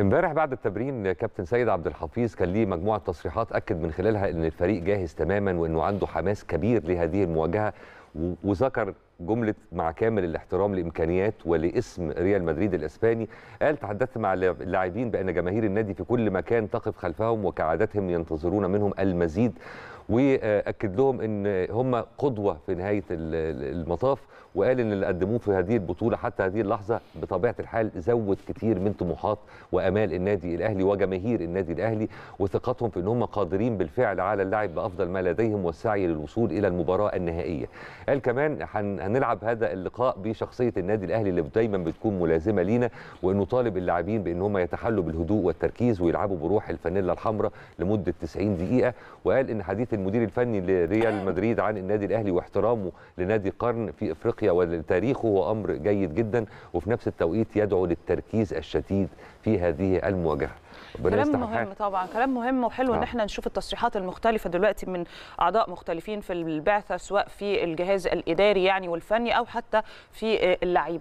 امبارح بعد التمرين كابتن سيد عبد الحفيظ كان ليه مجموعه تصريحات اكد من خلالها ان الفريق جاهز تماما وانه عنده حماس كبير لهذه المواجهه وذكر جمله مع كامل الاحترام لامكانيات ولاسم ريال مدريد الاسباني قال تحدثت مع اللاعبين بان جماهير النادي في كل مكان تقف خلفهم وكعادتهم ينتظرون منهم المزيد واكد لهم ان هم قدوه في نهايه المطاف وقال ان اللي قدموه في هذه البطوله حتى هذه اللحظه بطبيعه الحال زود كثير من طموحات وامال النادي الاهلي وجماهير النادي الاهلي وثقتهم في ان هم قادرين بالفعل على اللعب بافضل ما لديهم والسعي للوصول الى المباراه النهائيه. قال كمان هنلعب هذا اللقاء بشخصيه النادي الاهلي اللي دايما بتكون ملازمه لينا وانه طالب اللاعبين بان هم يتحلوا بالهدوء والتركيز ويلعبوا بروح الفانيلا الحمراء لمده 90 دقيقه وقال ان حديث المدير الفني لريال آه. مدريد عن النادي الاهلي واحترامه لنادي قرن في افريقيا ولتاريخه هو امر جيد جدا وفي نفس التوقيت يدعو للتركيز الشديد في هذه المواجهه كلام مهم طبعا كلام مهم وحلو آه. ان نعم. احنا نشوف التصريحات المختلفه دلوقتي من اعضاء مختلفين في البعثه سواء في الجهاز الاداري يعني والفني او حتى في اللعيبه